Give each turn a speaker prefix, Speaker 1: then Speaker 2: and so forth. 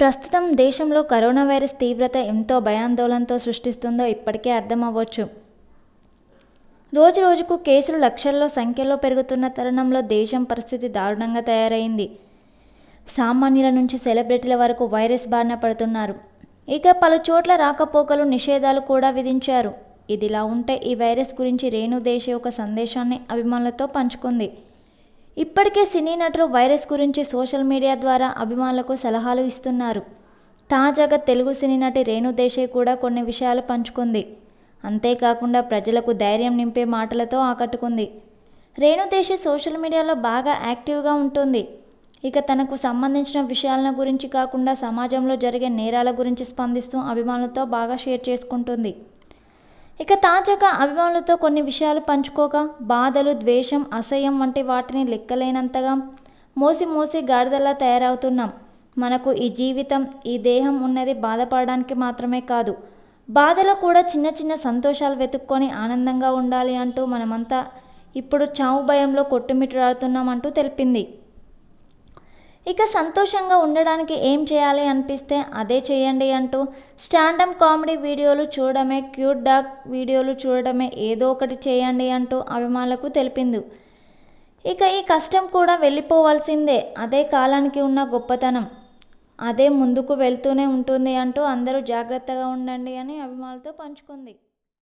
Speaker 1: ప్రస్తుతం దేశంలో corona virus తీవ్రత ఎంతో భయాందోళనతో సృష్టిస్తుందో ఇప్పటికే అర్థమవ్వచ్చు రోజు రోజుకు కేసులు లక్షల్లో సంఖ్యలో పెరుగుతున్న తరుణంలో దేశం పరిస్థితి దారుణంగా తయారైంది సామాన్యుల నుంచి సెలబ్రిటీల వరకు వైరస్ బారిన పడుతున్నారు ఇక పలు చోట్ల రాకపోకలు నిషేధాలు కూడా విధించారు ఇదిలా ఉంటే ఈ వైరస్ గురించి రేణు దేశీ ఒక సందేశాన్ని అభిమానులతో పంచుకుంది ఇప్పటికే సినీ నటులు వైరస్ గురించి సోషల్ మీడియా ద్వారా అభిమానులకు సలహాలు ఇస్తున్నారు తాజాగా తెలుగు సినీ నటి రేణు దేశాయ్ కూడా కొన్ని విషయాలు పంచుకుంది అంతేకాకుండా ప్రజలకు ధైర్యం నింపే మాటలతో ఆకట్టుకుంది రేణు దేశాయ్ సోషల్ మీడియాలో బాగా యాక్టివ్గా ఉంటుంది ఇక తనకు సంబంధించిన విషయాలను గురించి కాకుండా సమాజంలో జరిగే నేరాల గురించి స్పందిస్తూ అభిమానులతో బాగా షేర్ చేసుకుంటుంది ఇక తాజాగా అభిమానులతో కొన్ని విషయాలు పంచుకోగా బాధలు ద్వేషం అసహ్యం వంటి వాటిని లెక్కలేనంతగా మోసి మోసి గాడిదలా తయారవుతున్నాం మనకు ఈ జీవితం ఈ దేహం ఉన్నది బాధపడడానికి మాత్రమే కాదు బాధలో కూడా చిన్న చిన్న సంతోషాలు వెతుక్కొని ఆనందంగా ఉండాలి అంటూ మనమంతా ఇప్పుడు చావు భయంలో కొట్టుమిట్టాడుతున్నామంటూ తెలిపింది ఇక సంతోషంగా ఉండడానికి ఏం చేయాలి అనిపిస్తే అదే చేయండి అంటూ స్టాండప్ కామెడీ వీడియోలు చూడడమే క్యూట్ డాక్ వీడియోలు చూడడమే ఏదో ఒకటి చేయండి అంటూ అభిమానులకు తెలిపింది ఇక ఈ కష్టం కూడా వెళ్ళిపోవాల్సిందే అదే కాలానికి ఉన్న గొప్పతనం అదే ముందుకు వెళ్తూనే ఉంటుంది అంటూ అందరూ జాగ్రత్తగా ఉండండి అని అభిమానులతో పంచుకుంది